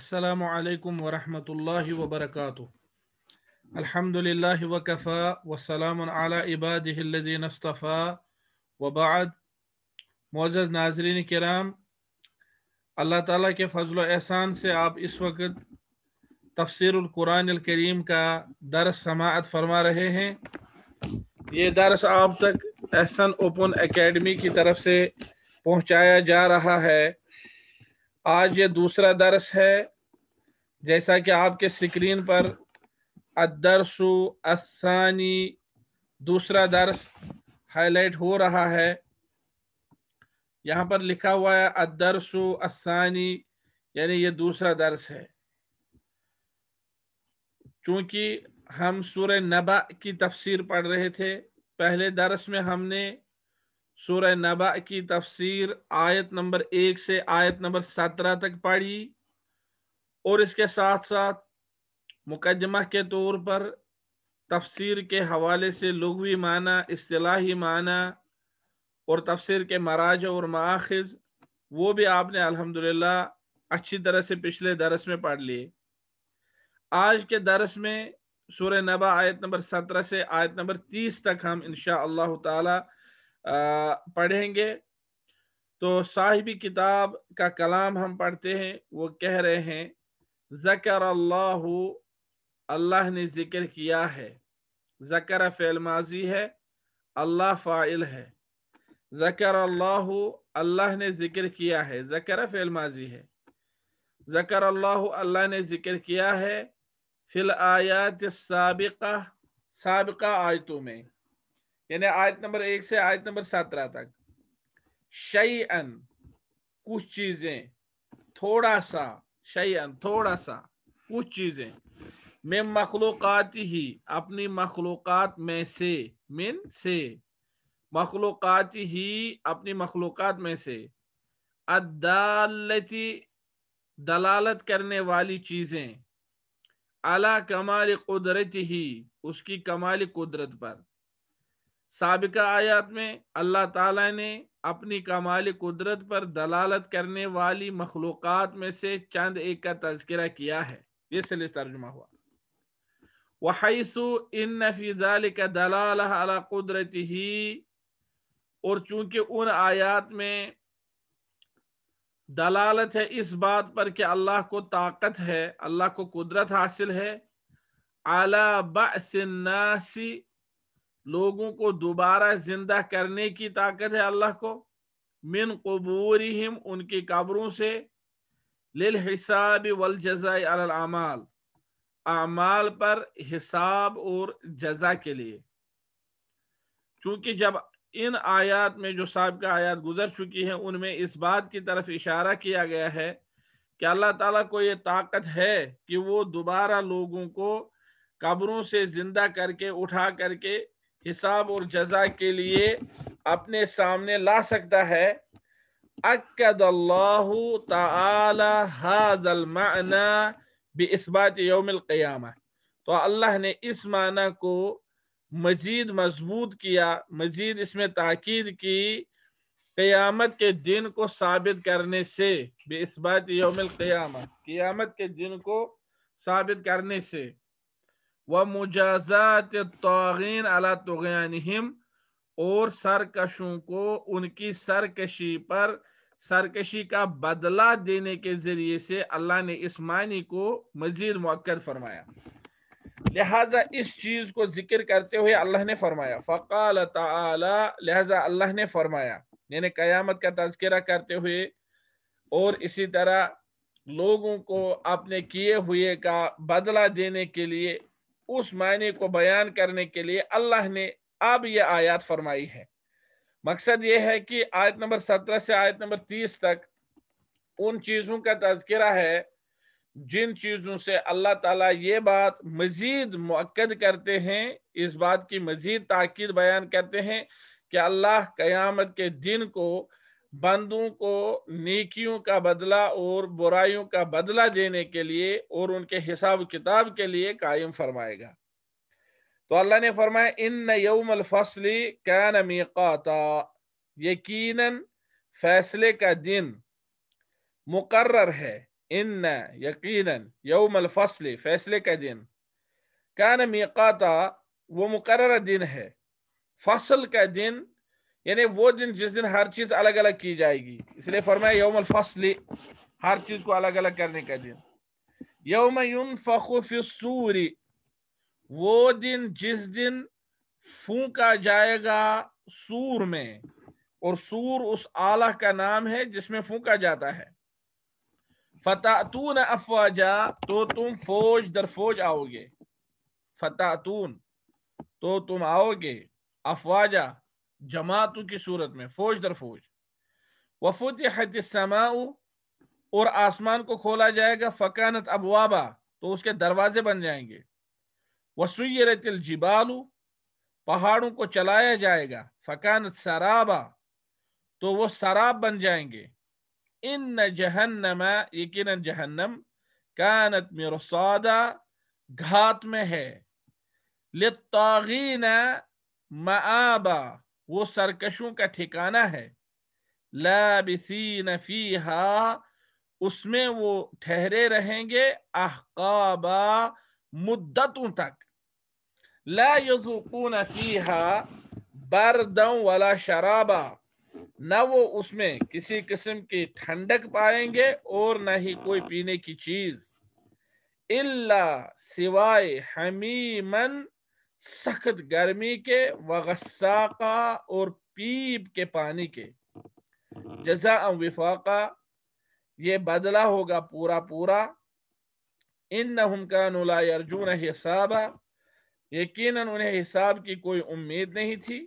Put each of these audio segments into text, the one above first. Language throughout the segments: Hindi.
السلام عليكم ورحمة الله وبركاته الحمد لله وكفى والسلام على عباده الذين اصطفى وبعد मोज़ नाजरीन कराम अल्लाह ताला के फजल एहसान से आप इस वक्त तफसर करीम का दरस समात फरमा रहे हैं ये दरस आप तक एहसन ओपन एकेडमी की तरफ से पहुंचाया जा रहा है आज ये दूसरा दर्स है जैसा कि आपके स्क्रीन पर अदरसु असानी दूसरा दर्स हाईलाइट हो रहा है यहाँ पर लिखा हुआ है अदरसु असानी यानी ये दूसरा दर्स है क्योंकि हम सूर्य नबा की तफसीर पढ़ रहे थे पहले दर्स में हमने सूर्य नबा की तफसीर आयत नंबर एक से आयत नंबर सत्रह तक पढ़ी और इसके साथ साथ मुकदमा के तौर पर तफसीर के हवाले से लघवी माना असलाही माना और तफसीर के मराज और माखज वो भी आपने अल्हम्दुलिल्लाह अच्छी तरह से पिछले दरस में पढ़ लिए आज के दरस में सूर्य नबा आयत नंबर सत्रह से आयत नंबर तीस तक हम इन ताला पढ़ेंगे तो साहिबी किताब का कलाम हम पढ़ते हैं वो कह रहे हैं ज़कर अल्लाह अल्लाह ने ज़िक्र किया है ज़कर फ़ैल माजी है अल्लाह फ़ाइल है ज़कर अल्लाह अल्लाह ने ज़िक्र किया है ज़कर फ़ैल माजी है ज़कर अल्लाह अल्लाह ने ज़िक्र किया है फिल आयात सबका सबका आयतों में यानी आयत नंबर एक से आयत नंबर सत्रह तक शयन कुछ चीजें थोड़ा सा शयन थोड़ा सा कुछ चीजें मैं मखलूक़ात ही अपनी मखलूक में से मिन से मखलूक़ात ही अपनी मखलूक में से अदालती दलालत करने वाली चीज़ें अला कमाल कुदरत ही उसकी कमाल कुदरत पर सबका आयात में अल्लाह ताला ने अपनी कमाल कुदरत पर दलालत करने वाली मखलूक़ में से चंद एक का तस्करा किया है ये सिले तर्जुमा हुआ वहीसु इन नफीजाल का दलाल अला कुदरत ही और चूंकि उन आयात में दलालत है इस बात पर कि अल्लाह को ताकत है अल्लाह को कुदरत हासिल है अला बसी लोगों को दोबारा जिंदा करने की ताकत है अल्लाह को मिन कबूर उनकी कब्रों से लिल हिसाब वल जजाई अमाल अमाल पर हिसाब और जजा के लिए क्योंकि जब इन आयात में जो सबका आयात गुजर चुकी है उनमें इस बात की तरफ इशारा किया गया है कि अल्लाह ताला को ये ताकत है कि वो दोबारा लोगों को कब्रों से जिंदा करके उठा करके हिसाब और जजा के लिए अपने सामने ला सकता है अक्दल्लाहु ताला हाजल माना योमिल तो अल्लाह ने इस माना को मज़ीद मजबूत किया मज़ीद इसमें ताक़ीद की क्यामत के दिन को साबित करने से बेबात योमिल क़यामा क्यामत के दिन को साबित करने से व मुजाजात तोगिन अला और सरकशों को उनकी सरकशी पर सरकशी का बदला देने के जरिए से अल्लाह ने इस मानी को मजीद मौकर फरमाया लिहाजा इस चीज को जिक्र करते हुए अल्लाह ने फरमाया फ़काल तला लिहाजा अल्लाह ने फरमाया यानी क़यामत का तस्करा करते हुए और इसी तरह लोगों को अपने किए हुए का बदला देने के लिए उस मायने को बयान करने के लिए अल्लाह ने अब यह आयत फरमाई है मकसद यह है कि आयत नंबर सत्रह से आयत नंबर तीस तक उन चीज़ों का तस्करा है जिन चीज़ों से अल्लाह ताला ये बात मज़ीद मक्द करते हैं इस बात की मज़ीद ताक़द बयान करते हैं कि अल्लाह क़यामत के दिन को बंदों को नेकियों का बदला और बुराइयों का बदला देने के लिए और उनके हिसाब किताब के लिए कायम फरमाएगा तो अल्लाह ने फरमाया इन यौम फसली कैन मीकाता यकीनन फैसले का दिन मुकर्र है इन यकीनन यौम फसली फैसले का दिन कैन मीकाता वो मुकर्र दिन है फसल का दिन यानी वो दिन जिस दिन हर चीज अलग अलग की जाएगी इसलिए फरमाया यौम फसल हर चीज को अलग अलग करने का दिन यौम यून फखूफसूरी वो दिन जिस दिन फूका जाएगा सूर में और सूर उस आला का नाम है जिसमें फूका जाता है फतातून अफवाजा तो तुम फौज दर फौज आओगे फतातून तो तुम आओगे अफवाजा जमातों की सूरत में फौज दर फौज वफुत हतमा और आसमान को खोला जाएगा फ़कानत अबवाबा तो उसके दरवाजे बन जाएंगे वसुयरतिल जिबालू पहाड़ों को चलाया जाएगा फ़कानत सराबा तो वो सराब बन जाएंगे इन जहन्नमा यकीन जहन्नम कानत मेरसादा घात में है लितागीना मआबा वो सरकशों का ठिकाना है लाबिसीन उसमें वो ठहरे रहेंगे अहकाबा मुद्दतों तक ला युजूकून वाला शराबा न वो उसमें किसी किस्म की ठंडक पाएंगे और ना ही कोई पीने की चीज इल्ला सिवाय हमीमन सख्त गर्मी के वसा और पीप के पानी के जजा विफाका ये बदला होगा पूरा पूरा इन नमकानला अर्जुन हिसाबा यकीन उन्हें हिसाब की कोई उम्मीद नहीं थी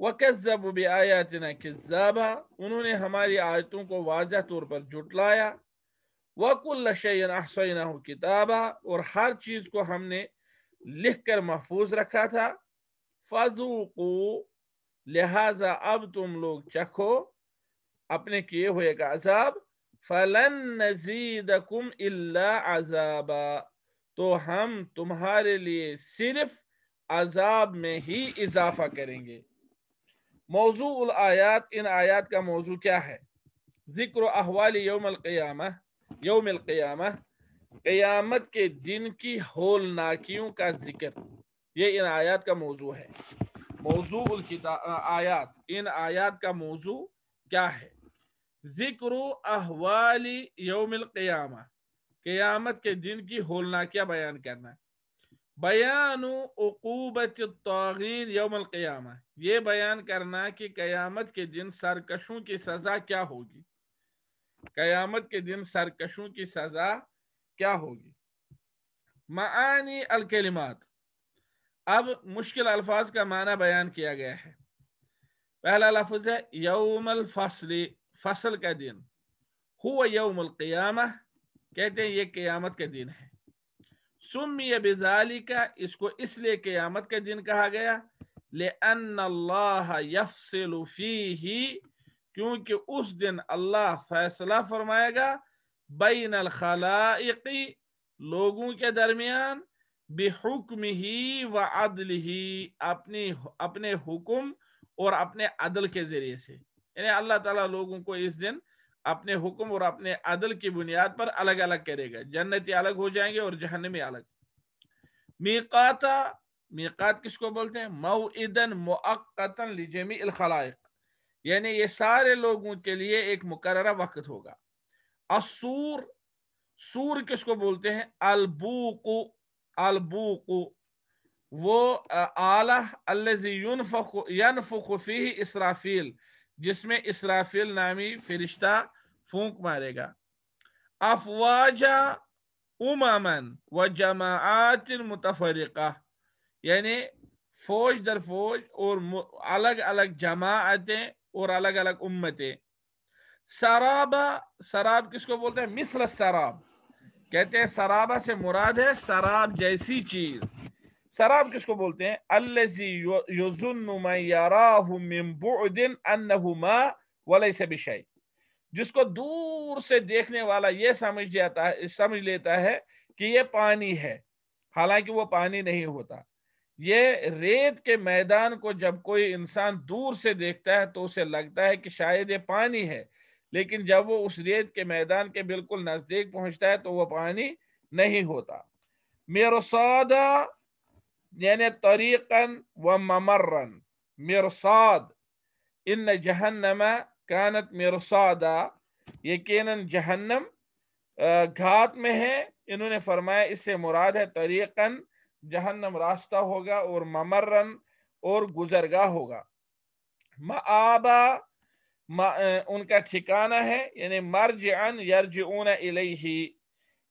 वह कस्जब आयात न किस्जाबा उन्होंने हमारी आयतों को वाजह तौर पर जुटलाया वकुल्लशन शैन किताबा और हर चीज़ को हमने लिख कर महफूज रखा था को लिहाजा अब तुम लोग चखो अपने किए हुए का अजाब फलन नजीदकुम इल्ला अजाबा तो हम तुम्हारे लिए सिर्फ अजाब में ही इजाफा करेंगे मौजूल आयात इन आयात का मौजू क्या है ज़िक्र अहवाल यौमल क़ियाम यौमल क़ियाम क़यामत के दिन की होलनाकियों का जिक्र ये इन आयात का मौजू है मौजू आयात इन आयात का मौजू क्या है जिक्र अहवाली यौमिल क़यामा क्यामत के दिन की होलनाकिया बयान करना बयान उकूबत तोगीन यौमल ये बयान करना कि क़यामत के दिन सरकशों की सज़ा क्या होगी क़यामत के दिन सरकशों की सज़ा क्या होगी मानी अलकेलिमात अब मुश्किल अल्फाज का माना बयान किया गया है पहला लफज है यौमल फसली फसल का दिन हुआ यौमल क्याम कहते हैं ये क्यामत का दिन है सुम ये बिजाली का इसको इसलिए क्यामत के दिन कहा गया ले ही क्योंकि उस दिन अल्लाह फैसला फरमाएगा बैन खलाइक लोगों के दरमियान बेहुक्म ही व अदल ही अपनी अपने हुक्म और अपने अदल के जरिए से यानी अल्लाह ताला लोगों को इस दिन अपने हुक्म और अपने अदल की बुनियाद पर अलग अलग करेगा जन्नती अलग हो जाएंगे और जहनमी अलग मीकाता मीकात किसको बोलते हैं मऊदन मुक्तन लिजमी खलाइक यानी ये सारे लोगों के लिए एक मुकर वक्त होगा असूर सूर किसको बोलते हैं अलबूकु अलबूकु वो आला यनफुखी इसराफील जिसमें इसराफील नामी फरिश्ता फूंक मारेगा अफवाजा उमामन व जमात मुतफरिका यानी फौज दर फौज और अलग अलग जमातें और अलग अलग उम्मतें सराबा शराब किसको बोलते हैं मिसल शराब कहते हैं शराबा से मुराद है शराब जैसी चीज शराब किसको बोलते हैं अल्लाह जिसको दूर से देखने वाला ये समझ जाता है समझ लेता है कि ये पानी है हालांकि वो पानी नहीं होता ये रेत के मैदान को जब कोई इंसान दूर से देखता है तो उसे लगता है कि शायद ये पानी है लेकिन जब वो उस रेत के मैदान के बिल्कुल नज़दीक पहुंचता है तो वह पानी नहीं होता मेरसादा यानी तरीकन व ममर्रन मेरसाद इन जहन्नम कानत मेरसादा यकीन जहन्नम घात में है इन्होंने फरमाया इससे मुराद है तरीकन जहन्नम रास्ता होगा और ममर्रन और गुजरगा होगा मआबा उनका ठिकाना है यानी मर्ज अन यर्ज इलेही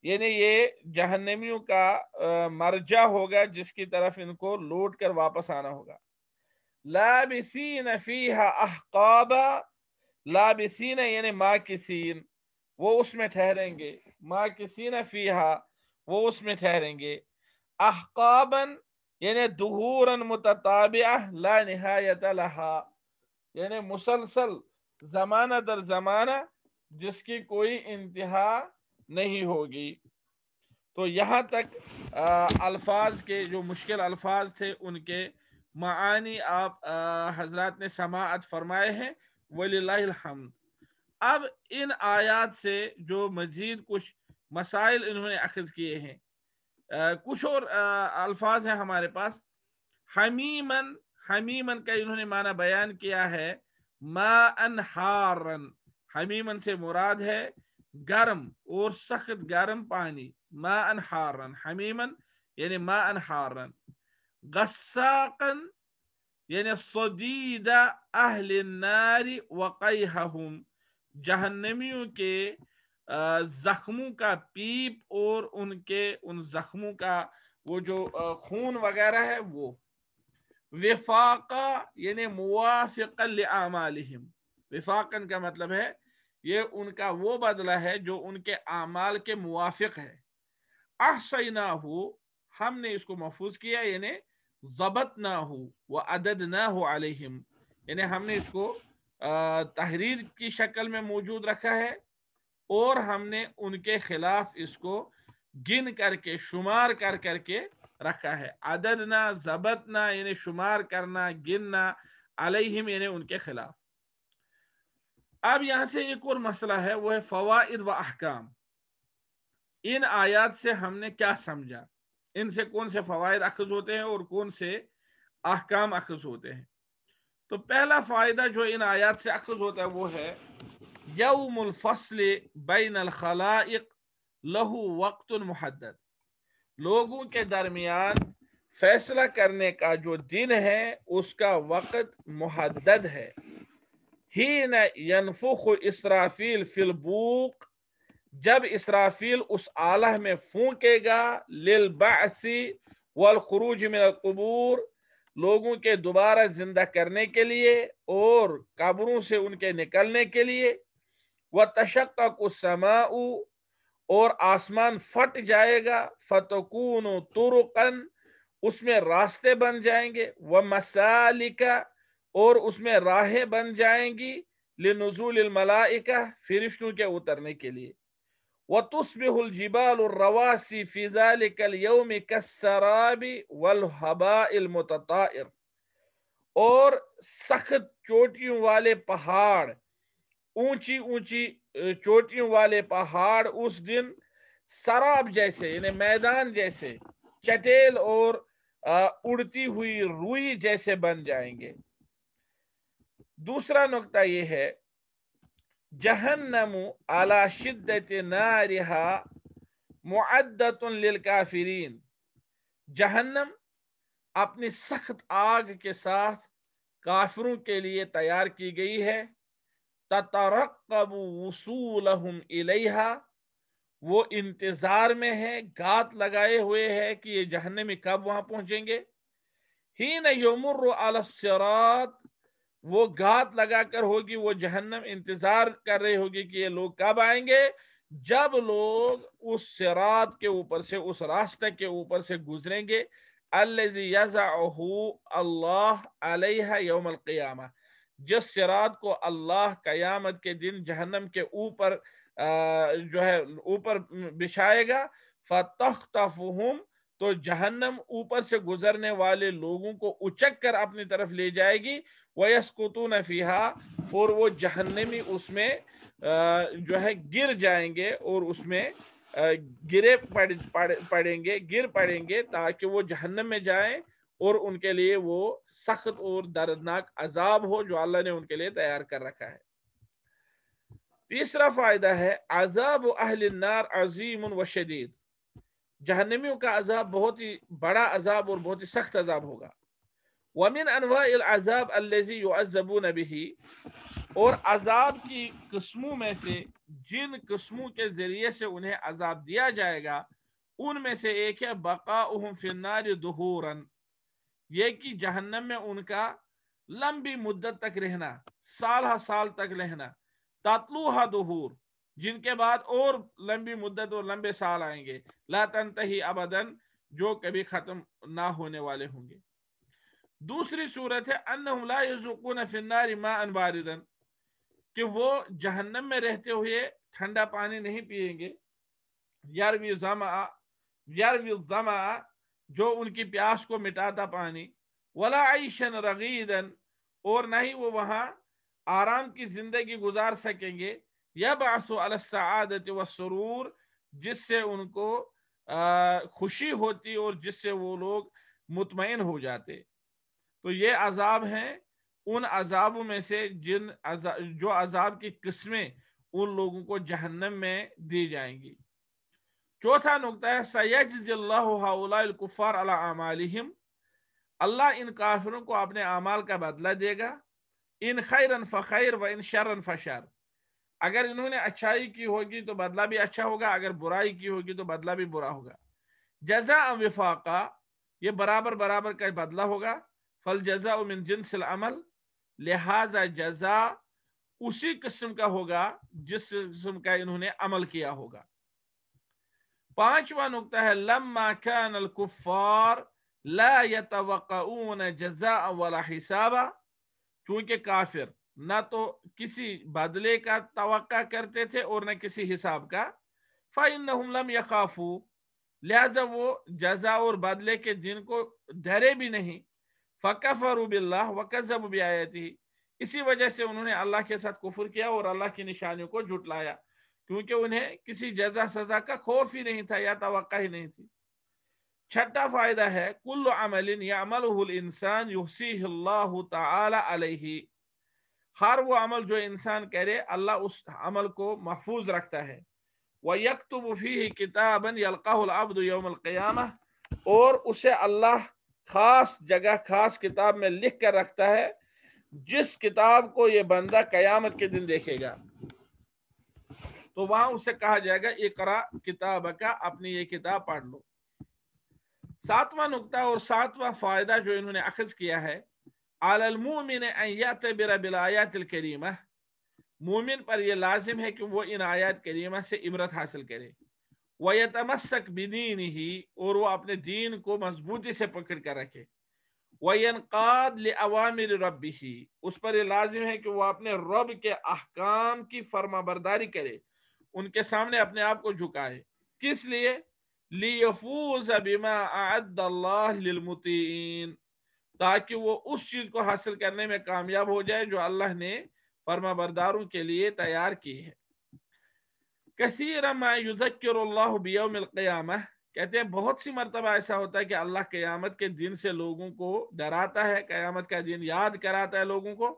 यानी ये जहनमियों का मर्जा होगा जिसकी तरफ इनको लौट कर वापस आना होगा लाबिसीन फीहा अहकाबा लाबिसीन यानी मा किसीन वो उसमें ठहरेंगे मा किसीन फीहा वो उसमें ठहरेंगे अहकाबन यानी दुहूरन मुतताबिया ला नहायत लहा यानी मुसलसल जमाना दर जमाना जिसकी कोई इंतहा नहीं होगी तो यहाँ तक अल्फाज के जो मुश्किल अल्फाज थे उनके मानी आप हजरत ने समात फरमाए हैं वलीहमद अब इन आयात से जो मज़ीद कुछ मसाइल इन्होंने अखज़ किए हैं आ, कुछ और अल्फाज हैं हमारे पास हमीमन हमीमन का इन्होंने माना बयान किया है मा हारन हमीमन से मुराद है गर्म और सख्त गर्म पानी मा हारन हमीमन यानी मा हारन गस्साकन यानी सदीदा अहल नारी वक़हम जहन्नमियों के जख्मों का पीप और उनके उन जख्मों का वो जो खून वगैरह है वो विफाका विफाकन का मतलब है ये उनका वो बदला है जो उनके आमाल के मुआफ़ है ना हो हमने इसको महफूज किया यानी ज़बत ना हो वह अदद ना हो आलिम यानी हमने इसको तहरीर की शक्ल में मौजूद रखा है और हमने उनके खिलाफ इसको गिन करके शुमार कर करके रखा है अददना जबतना यानी शुमार करना गिनना अलहिम यानी उनके खिलाफ अब यहाँ से एक और मसला है वो है फवाद व अहकाम इन आयात से हमने क्या समझा इनसे कौन से फवाद अखज होते हैं और कौन से अहकाम अखज होते हैं तो पहला फ़ायदा जो इन आयात से अखज होता है वो है यौमफ़सल बैन अलखलाक लहू वक्त महदद लोगों के दरमियान फैसला करने का जो दिन है उसका वक़्त महदद है ही न इसराफील फिलबूक जब इसराफील उस आलह में फूकेगा लिलबासी वलखरूज में कबूर लोगों के दोबारा जिंदा करने के लिए और कब्रों से उनके निकलने के लिए व तशक समाऊ और आसमान फट जाएगा फतकून तुरकन उसमें रास्ते बन जाएंगे व मसालिका और उसमें राहें बन जाएंगी लिनजूल मलाइका फिरिश्तों के उतरने के लिए व तस्बिलजिबालवासी फ़िज़ाल यौम कसराबी वलहबामतर और सख्त चोटियों वाले पहाड़ ऊंची ऊंची चोटियों वाले पहाड़ उस दिन शराब जैसे यानी मैदान जैसे चटेल और उड़ती हुई रुई जैसे बन जाएंगे दूसरा नुकता यह है जहन्नम अला शिद्दत नारिहा मुद्दतुल जहन्नम अपनी सख्त आग के साथ काफरों के लिए तैयार की गई है ततरकबूसूलहम इलेहा वो इंतज़ार में है गात लगाए हुए है कि ये में कब वहां पहुंचेंगे ही न यमर अलसरात वो गात लगाकर होगी वो जहन्नम इंतज़ार कर रही होगी कि ये लोग कब आएंगे जब लोग उस सिरात के ऊपर से उस रास्ते के ऊपर से गुजरेंगे अल्लाह यज़ाहू अल्लाह अलैहा यौमल क़ियामा जिस सिरात को अल्लाह कयामत के दिन जहन्नम के ऊपर जो है ऊपर बिछाएगा फतख तो जहन्नम ऊपर से गुजरने वाले लोगों को उचक कर अपनी तरफ ले जाएगी वयस्कुतु नफीहा और वो जहन्नमी उसमें जो है गिर जाएंगे और उसमें गिरे पड़, पड़, पड़ेंगे गिर पड़ेंगे ताकि वो जहन्नम में जाएं और उनके लिए वो सख्त और दर्दनाक अजाब हो जो अल्लाह ने उनके लिए तैयार कर रखा है तीसरा फायदा है अजाब अहलनार अजीम व शदीद जहनमियों का अजाब बहुत ही बड़ा अजाब और बहुत ही सख्त अजाब होगा वमिन अनवाजाब अल्लाजी नबी और अजाब की कस्मों में से जिन कस्मों के ज़रिए से उन्हें अजाब दिया जाएगा उनमें से एक है बका फिनार दहूरन ये कि जहन्नम में उनका लंबी मुद्दत तक रहना साल हा साल तक रहना तातलू हा दहूर जिनके बाद और लंबी मुद्दत और लंबे साल आएंगे लातन तही अबदन जो कभी ख़त्म ना होने वाले होंगे दूसरी सूरत है अन्नकुन कि वो जहन्नम में रहते हुए ठंडा पानी नहीं पियेंगे यारवी जमा जमा जो उनकी प्यास को मिटाता पानी वला आयशन रगीदन और ना ही वो वहाँ आराम की ज़िंदगी गुजार सकेंगे यह आसोलसादत व जिससे उनको खुशी होती और जिससे वो लोग मुतमिन हो जाते तो ये अजाब हैं उन अजाबों में से जिन अजा, जो अजाब की किस्में उन लोगों को जहन्नम में दी जाएंगी चौथा नुकता है सयाजल्लाफार अमालम अल्लाह इन काफिरों को अपने अमाल का बदला देगा इन खैरन फ़ैर व इन शरन फ़शार अगर इन्होंने अच्छाई की होगी तो बदला भी अच्छा होगा अगर बुराई की होगी तो बदला भी बुरा होगा जजा विफाका ये बराबर बराबर का बदला होगा फल जजा उमिन जिनसिल अमल लिहाजा जजा उसी किस्म का होगा जिस किस्म का इन्होंने अमल किया होगा पांचवा नुकता है लम्मा कान अल कुफ़ार ला यतवक़ून जजा वला हिसाबा क्योंकि काफिर ना तो किसी बदले का तवक्का करते थे और ना किसी हिसाब का फ़ाइन लम यखाफू लिहाजा वो जजा और बदले के दिन को डरे भी नहीं फ़कफ़रुबिल्ला वकजब भी आयती इसी वजह से उन्होंने अल्लाह के साथ कुफर किया और अल्लाह की निशानियों को झुटलाया क्योंकि उन्हें किसी जजा सजा का खौफ ही नहीं था या तो ही नहीं थी छठा फायदा है कुल अमलिन अमल इंसान युसी हर वो अमल जो इंसान करे अल्लाह उस अमल को महफूज रखता है वह ही किताबन यलकाबदयाम और उसे अल्लाह खास जगह खास किताब में लिख कर रखता है जिस किताब को ये बंदा कयामत के दिन देखेगा तो वहां उसे कहा जाएगा ये करा किताब का अपनी ये किताब पढ़ लो सातवा नुकता और सातवा फायदा जो इन्होंने अखज किया है आलमोमिन मोमिन पर यह लाजिम है कि वो इन आयात करीमा से इमरत हासिल करे वह तमस्क बिदीन ही और वह अपने दीन को मजबूती से पकड़ कर रखे वनकाद अवामिर ही उस पर यह लाजिम है कि वह अपने रब के अहकाम की फर्माबरदारी करे उनके सामने अपने आप को झुकाए किस लिए ताकि वो उस चीज़ को हासिल करने में कामयाब हो जाए जो अल्लाह ने फर्मा बरदारों के लिए तैयार की है कसीर कहते हैं बहुत सी मरतबा ऐसा होता है कि अल्लाह क़यामत के दिन से लोगों को डराता है क़यामत का दिन याद कराता है लोगों को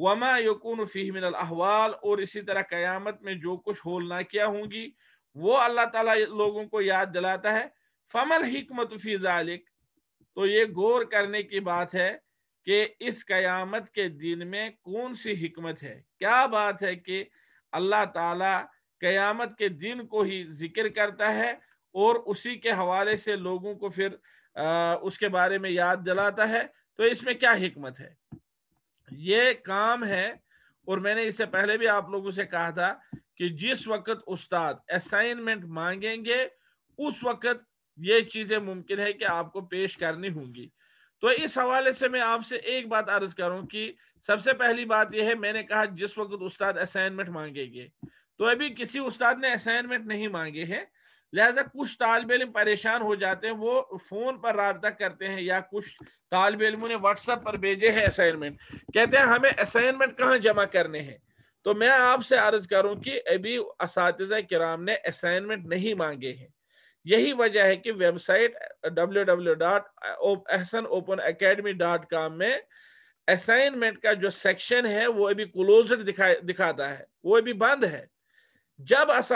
वमा यकून फ़ी अहवाल और इसी तरह क़यामत में जो कुछ होलना क्या होंगी वो अल्लाह ताला लोगों को याद दिलाता है फमल हिकमत फ़ी ज़ालिक तो ये गौर करने की बात है कि इस क़यामत के दिन में कौन सी हमत है क्या बात है कि अल्लाह ताला क़यामत के दिन को ही जिक्र करता है और उसी के हवाले से लोगों को फिर आ, उसके बारे में याद दिलाता है तो इसमें क्या हमत है ये काम है और मैंने इससे पहले भी आप लोगों से कहा था कि जिस वक्त उस्ताद असाइनमेंट मांगेंगे उस वक्त ये चीजें मुमकिन है कि आपको पेश करनी होंगी तो इस हवाले से मैं आपसे एक बात अर्ज करूं कि सबसे पहली बात यह है मैंने कहा जिस वक्त उस्ताद असाइनमेंट मांगेंगे तो अभी किसी उस्ताद ने असाइनमेंट नहीं मांगे हैं लिहाजा कुछ तालब इम परेशान हो जाते हैं वो फ़ोन पर रबता करते हैं या कुछ तालब इलमों ने व्हाट्सएप पर भेजे हैं असाइनमेंट कहते हैं हमें असाइनमेंट कहाँ जमा करने हैं तो मैं आपसे अर्ज करूँ कि अभी इस कराम ने असाइनमेंट नहीं मांगे हैं यही वजह है कि website W W dot Ehsan open academy dot com में असाइनमेंट का जो सेक्शन है वो अभी क्लोज दिखा दिखाता है वो अभी बंद है जब इस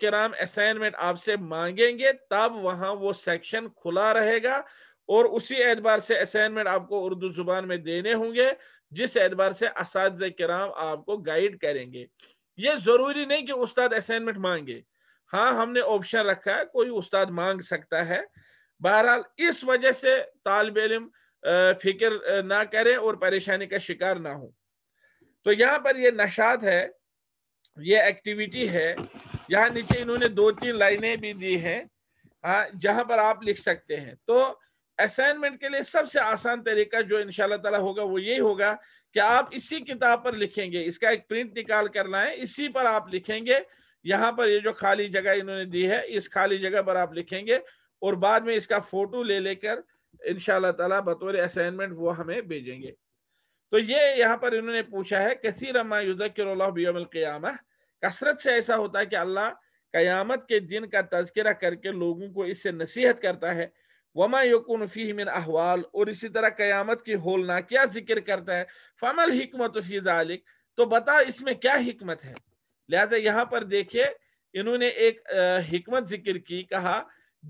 कराम असाइनमेंट आपसे मांगेंगे तब वहां वो सेक्शन खुला रहेगा और उसी एतबार से असाइनमेंट आपको उर्दू जुबान में देने होंगे जिस एतबार से इस कराम आपको गाइड करेंगे ये जरूरी नहीं कि उस्ताद असाइनमेंट मांगे हाँ हमने ऑप्शन रखा है कोई उस्ताद मांग सकता है बहरहाल इस वजह से तालब इम फिक्र ना करें और परेशानी का शिकार ना हो तो यहाँ पर यह नशात है ये एक्टिविटी है यहाँ नीचे इन्होंने दो तीन लाइनें भी दी हैं जहां जहाँ पर आप लिख सकते हैं तो असाइनमेंट के लिए सबसे आसान तरीका जो इनशाला तला होगा वो यही होगा कि आप इसी किताब पर लिखेंगे इसका एक प्रिंट निकाल कर लाए इसी पर आप लिखेंगे यहाँ पर ये जो खाली जगह इन्होंने दी है इस खाली जगह पर आप लिखेंगे और बाद में इसका फोटो ले लेकर इनशाला तला बतौर असाइनमेंट वो हमें भेजेंगे तो ये यहाँ पर इन्होंने पूछा है कैसी रमा युजक्रम कसरत से ऐसा होता है कि अल्लाह कयामत के दिन का तस्करा करके लोगों को इससे नसीहत करता है वमा यकुन फीमिन अहवाल और इसी तरह कयामत की क्या जिक्र करता है फमल हमत फीजालिक तो बता इसमें क्या हमत है लिहाजा यहाँ पर देखिए इन्होंने एक हमत जिक्र की कहा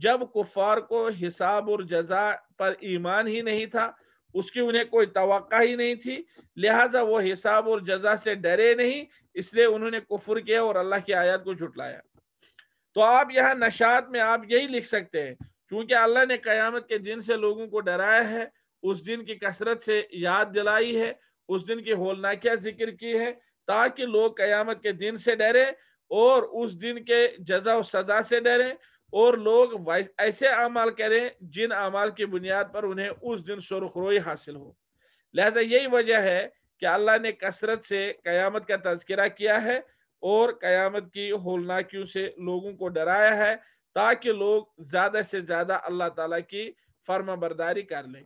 जब कुफार को हिसाब और जजा पर ईमान ही नहीं था उसकी उन्हें कोई तवक्का ही नहीं थी लिहाजा वो हिसाब और जजा से डरे नहीं इसलिए उन्होंने कुफर किया और अल्लाह की आयत को झुटलाया तो आप यहाँ नशात में आप यही लिख सकते हैं क्योंकि अल्लाह ने कयामत के दिन से लोगों को डराया है उस दिन की कसरत से याद दिलाई है उस दिन की होलनाकिया जिक्र की है ताकि लोग कयामत के दिन से डरे और उस दिन के जजा और सजा से डरें और लोग ऐसे अमाल करें जिन अमाल की बुनियाद पर उन्हें उस दिन शोरखरोई हासिल हो लिहाजा यही वजह है कि अल्लाह ने कसरत से कयामत का तस्करा किया है और कयामत की होलनाकियों से लोगों को डराया है ताकि लोग ज्यादा से ज्यादा अल्लाह तला की फर्मा बरदारी कर लें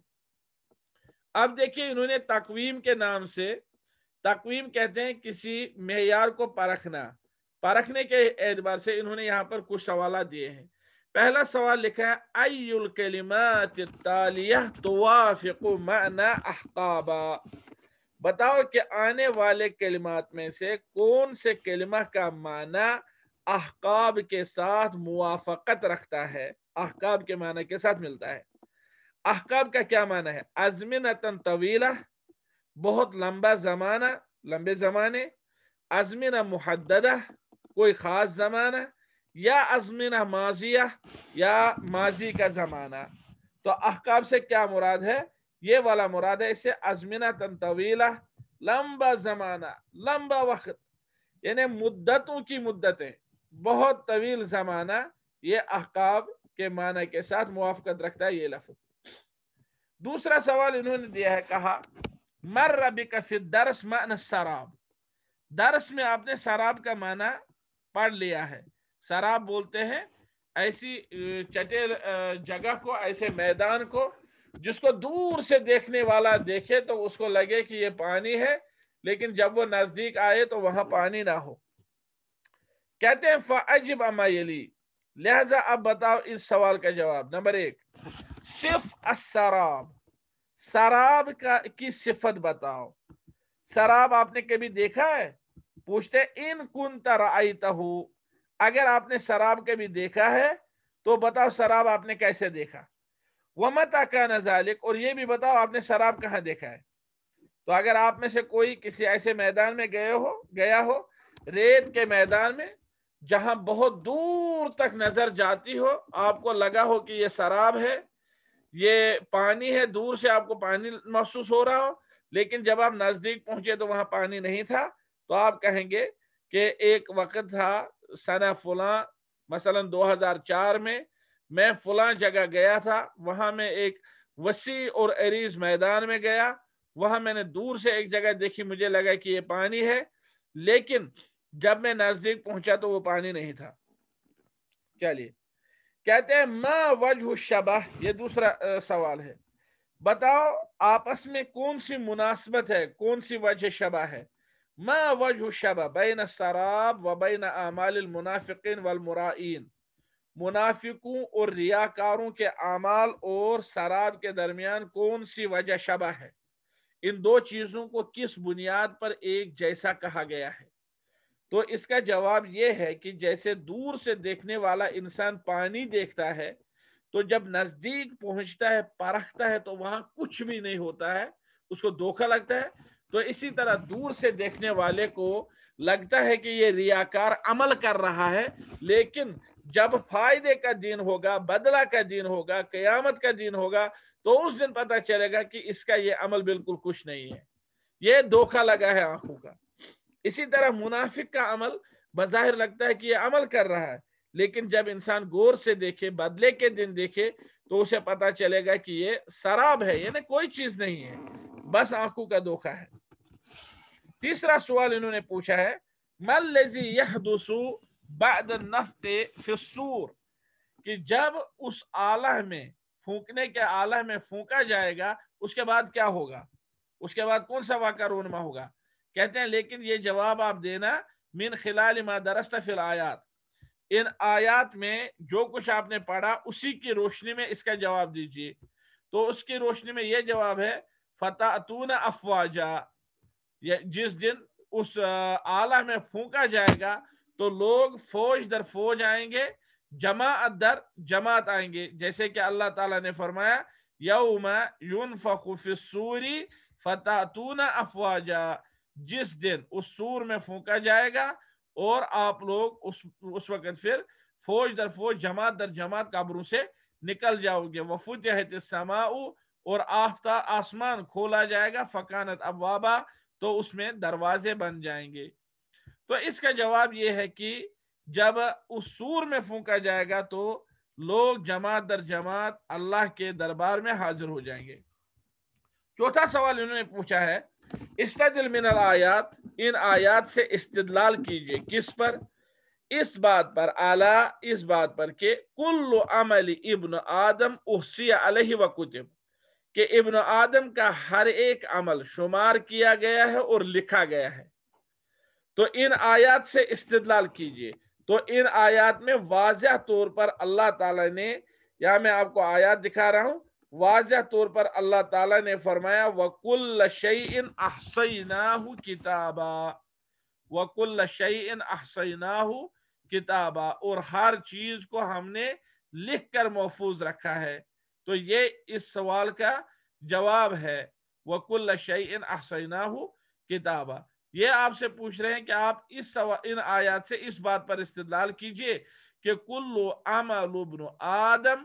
अब देखिए इन्होंने तकवीम के नाम से तकवीम कहते हैं किसी मैार को परखना परखने के एतबार से इन्होंने यहाँ पर कुछ सवाल दिए हैं पहला सवाल लिखा है अयुल कलिमात बताओ कि आने वाले कलिमात में से कौन से कलिमा का माना अहकाब के साथ मुआफ़त रखता है अहकाब के माना के साथ मिलता है अहकाब का क्या माना है अजमिनतन तवीला बहुत लंबा ज़माना लंबे ज़माने अजमिन मुहदा कोई ख़ास ज़माना या अजमिना माजिया या माजी का ज़माना तो अहकाम से क्या मुराद है ये वाला मुराद है इसे अजमिना तन तवीला लंबा ज़माना लंबा वक्त यानी मुद्दतों की मुद्दतें बहुत तवील ज़माना ये अहकाब के माना के साथ मुआफ़त रखता है ये लफ्ज़ दूसरा सवाल इन्होंने दिया है कहा मर रबी कफी दरस मान शराब दरस में आपने शराब का माना पढ़ लिया है शराब बोलते हैं ऐसी चटे जगह को ऐसे मैदान को जिसको दूर से देखने वाला देखे तो उसको लगे कि ये पानी है लेकिन जब वो नजदीक आए तो वहां पानी ना हो कहते हैं फ़ाजिब अमायली लिहाजा अब बताओ इस सवाल का जवाब नंबर एक सिर्फ अराब शराब का की सिफत बताओ शराब आपने कभी देखा है पूछते इन कुन आई तहू अगर आपने शराब के भी देखा है तो बताओ शराब आपने कैसे देखा वमता का नजालिक और ये भी बताओ आपने शराब कहाँ देखा है तो अगर आप में से कोई किसी ऐसे मैदान में गए हो गया हो रेत के मैदान में जहां बहुत दूर तक नजर जाती हो आपको लगा हो कि ये शराब है ये पानी है दूर से आपको पानी महसूस हो रहा हो लेकिन जब आप नजदीक पहुंचे तो वहां पानी नहीं था तो आप कहेंगे कि एक वक्त था सना फुला मसलन 2004 में मैं फुला जगह गया था वहां मैं एक वसी और अरीज मैदान में गया वहां मैंने दूर से एक जगह देखी मुझे लगा कि ये पानी है लेकिन जब मैं नज़दीक पहुंचा तो वो पानी नहीं था चलिए कहते हैं माँ वजह शबा ये दूसरा सवाल है बताओ आपस में कौन सी मुनासबत है कौन सी वजह शबा है ما وجه الشبه بين السراب वबैन अमाल मुनाफिकिन वलमुराइन मुनाफिकों और रियाकारों के अमाल और शराब के दरमियान कौन सी वजह शबा है इन दो चीज़ों को किस बुनियाद पर एक जैसा कहा गया है तो इसका जवाब ये है कि जैसे दूर से देखने वाला इंसान पानी देखता है तो जब नज़दीक पहुंचता है परखता है तो वहां कुछ भी नहीं होता है उसको धोखा लगता है तो इसी तरह दूर से देखने वाले को लगता है कि ये रियाकार अमल कर रहा है लेकिन जब फायदे का दिन होगा बदला का दिन होगा कयामत का दिन होगा तो उस दिन पता चलेगा कि इसका ये अमल बिल्कुल कुछ नहीं है ये धोखा लगा है आंखों का इसी तरह मुनाफिक का अमल बज़ाहिर लगता है कि ये अमल कर रहा है लेकिन जब इंसान गौर से देखे बदले के दिन देखे तो उसे पता चलेगा कि ये शराब है यानी कोई चीज नहीं है बस आंखों का धोखा है तीसरा सवाल इन्होंने पूछा है लेजी यह फिसूर कि जब उस आलह में फूकने के आलह में फूका जाएगा उसके बाद क्या होगा उसके बाद कौन सा वाक़ा रोनमा होगा कहते हैं लेकिन ये जवाब आप देना मिन खिलाल दरस्त फिल आयात इन आयात में जो कुछ आपने पढ़ा उसी की रोशनी में इसका जवाब दीजिए तो उसकी रोशनी में यह जवाब है फतातून अफवाजा जिस दिन उस आला में फूका जाएगा तो लोग फौज दर फौज आएंगे जमात दर जमात आएंगे जैसे कि अल्लाह ताला ने फरमाया यौम यून फखूफसूरी फतातून अफवाजा जिस दिन उस सूर में फूका जाएगा और आप लोग उस उस वक्त फिर फौज दर फौज जमात दर जमात काबरों से निकल जाओगे वफुत समा और आफ्ता आसमान खोला जाएगा फकानत अबाबा तो उसमें दरवाजे बन जाएंगे तो इसका जवाब यह है कि जब उस सूर में फूका जाएगा तो लोग जमात दर जमात अल्लाह के दरबार में हाजिर हो जाएंगे चौथा सवाल इन्होंने पूछा है इसमिन मिन आयात इन आयात से इस्तलाल कीजिए किस पर इस बात पर आला इस बात पर के कुल्लु अमली इब्न आदम उसी अलह व कुतुब कि इब्न आदम का हर एक अमल शुमार किया गया है और लिखा गया है तो इन आयात से इस्तलाल कीजिए तो इन आयात में वाज तौर पर अल्लाह ताला ने या मैं आपको आयात दिखा रहा हूं वाज तौर पर अल्लाह ताला ने फरमाया वकुल शईन अहसैनाहू किताबा वकुल शईन अहसैनाहू किताबा और हर चीज को हमने लिख कर महफूज रखा है तो ये इस सवाल का जवाब है वकुल शैन अहसैना हो किताबा ये आपसे पूछ रहे हैं कि आप इस सवाल इन आयात से इस बात पर इस्तलाल कीजिए कि कुल्लु अमल इब्न आदम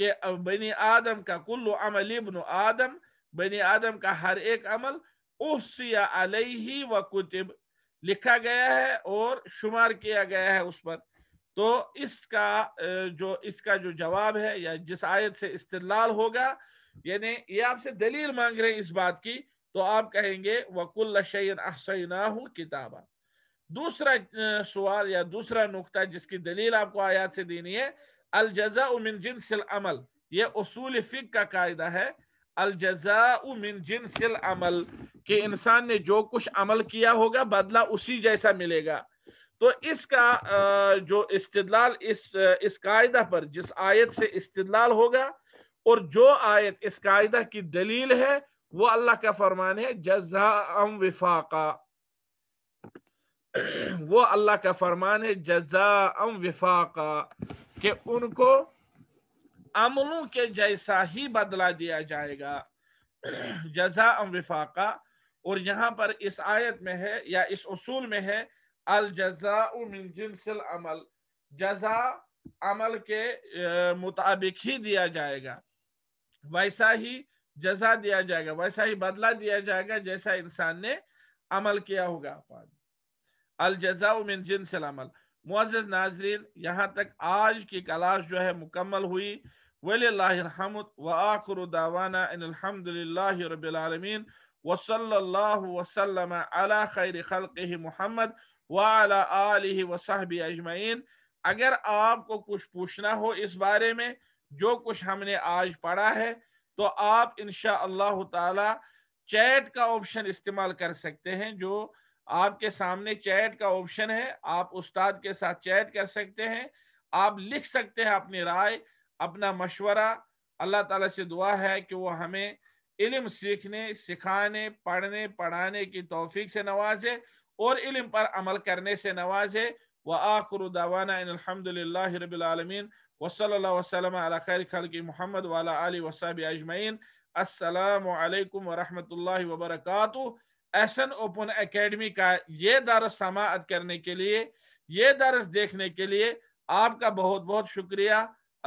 के बनी आदम का कुल्लु अमल इब्न आदम बनी आदम का हर एक अमल उसिया अलही व कुतिब लिखा गया है और शुमार किया गया है उस पर तो इसका जो इसका जो जवाब है या जिस आयत से इस्तेलाल होगा यानी ये आपसे दलील मांग रहे हैं इस बात की तो आप कहेंगे वकुल किताबा दूसरा सवाल या दूसरा नुकता जिसकी दलील आपको आयात से देनी है अल जजा उमिन जिन सिल अमल ये उसूल फिक का कायदा है अल जजा उमिन जिन सिल अमल कि इंसान ने जो कुछ अमल किया होगा बदला उसी जैसा मिलेगा तो इसका जो इस्तेदलाल इस इस कायदा पर जिस आयत से इस्तलाल होगा और जो आयत इस कायदा की दलील है वो अल्लाह का फरमान है जजा अम विफाका वो अल्लाह का फरमान है जजा अम विफाका कि उनको अमलों के जैसा ही बदला दिया जाएगा जजा अम विफाका और यहां पर इस आयत में है या इस उसूल में है अल जजा मिन जिनसल अमल जजा अमल के मुताबिक ही दिया जाएगा वैसा ही जजा दिया जाएगा वैसा ही बदला दिया जाएगा जैसा इंसान ने अमल किया होगा अल जजा मिन जिनसल अमल मुआज़ नाजरीन यहाँ तक आज की कलाश जो है मुकम्मल हुई वलहमद व आखर दावाना वसल वसलम अला खैर खल के ही मोहम्मद वाला वसाहबी अजमैन अगर आपको कुछ पूछना हो इस बारे में जो कुछ हमने आज पढ़ा है तो आप इन अल्लाह तैट चैट का ऑप्शन इस्तेमाल कर सकते हैं जो आपके सामने चैट का ऑप्शन है आप उस्ताद के साथ चैट कर सकते हैं आप लिख सकते हैं अपनी राय अपना मशवरा अल्लाह ताला से दुआ है कि वो हमें इल्म सीखने सिखाने पढ़ने पढ़ाने की तोफीक से नवाजे और इल्म पर अमल करने से नवाजे व आखर दावाना रबालमीन वसलम खैर खल मोहम्मद वाला वसाब अजमैन असलकम वरहमल वबरक एसन ओपन एकेडमी का ये दरस समात करने के लिए ये दरस देखने के लिए आपका बहुत बहुत शुक्रिया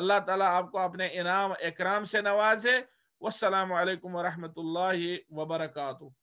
अल्लाह ताला आपको अपने इनाम इकराम से नवाजे वालकम वरहमल वबरकू